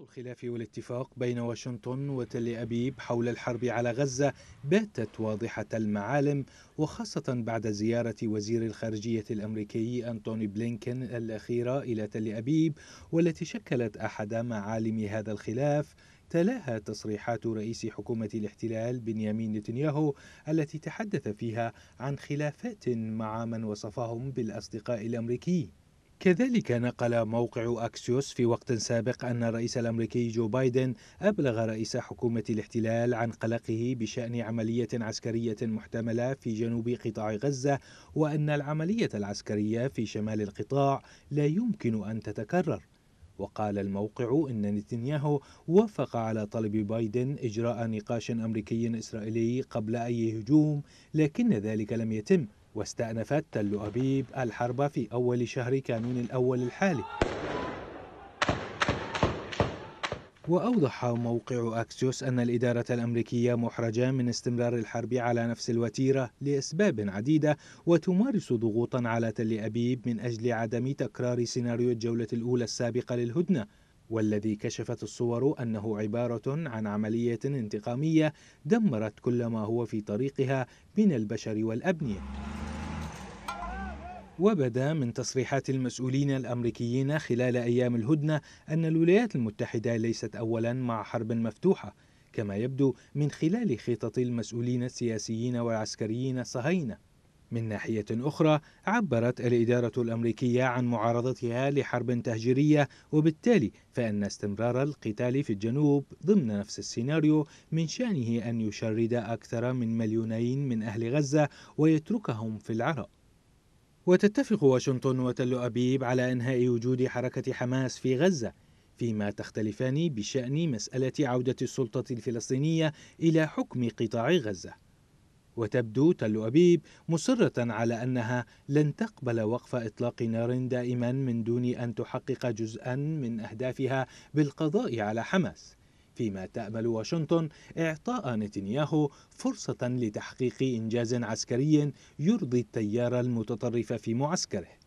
الخلاف والاتفاق بين واشنطن وتل أبيب حول الحرب على غزة باتت واضحة المعالم وخاصة بعد زيارة وزير الخارجية الأمريكي أنتوني بلينكن الأخيرة إلى تل أبيب والتي شكلت أحد معالم هذا الخلاف تلاها تصريحات رئيس حكومة الاحتلال بنيامين نتنياهو التي تحدث فيها عن خلافات مع من وصفهم بالأصدقاء الأمريكي كذلك نقل موقع أكسيوس في وقت سابق أن الرئيس الأمريكي جو بايدن أبلغ رئيس حكومة الاحتلال عن قلقه بشأن عملية عسكرية محتملة في جنوب قطاع غزة وأن العملية العسكرية في شمال القطاع لا يمكن أن تتكرر وقال الموقع إن نتنياهو وافق على طلب بايدن إجراء نقاش أمريكي إسرائيلي قبل أي هجوم لكن ذلك لم يتم واستأنفت تل أبيب الحرب في أول شهر كانون الأول الحالي وأوضح موقع أكسيوس أن الإدارة الأمريكية محرجة من استمرار الحرب على نفس الوتيرة لأسباب عديدة وتمارس ضغوطا على تل أبيب من أجل عدم تكرار سيناريو الجولة الأولى السابقة للهدنة والذي كشفت الصور أنه عبارة عن عملية انتقامية دمرت كل ما هو في طريقها من البشر والأبنية وبدا من تصريحات المسؤولين الامريكيين خلال ايام الهدنه ان الولايات المتحده ليست اولا مع حرب مفتوحه كما يبدو من خلال خطط المسؤولين السياسيين والعسكريين الصهاينه من ناحية أخرى عبرت الإدارة الأمريكية عن معارضتها لحرب تهجيرية وبالتالي فإن استمرار القتال في الجنوب ضمن نفس السيناريو من شأنه أن يشرد أكثر من مليونين من أهل غزة ويتركهم في العراق وتتفق واشنطن وتل أبيب على إنهاء وجود حركة حماس في غزة فيما تختلفان بشأن مسألة عودة السلطة الفلسطينية إلى حكم قطاع غزة وتبدو تل أبيب مصرة على أنها لن تقبل وقف إطلاق نار دائما من دون أن تحقق جزءا من أهدافها بالقضاء على حماس فيما تأمل واشنطن إعطاء نتنياهو فرصة لتحقيق إنجاز عسكري يرضي التيار المتطرف في معسكره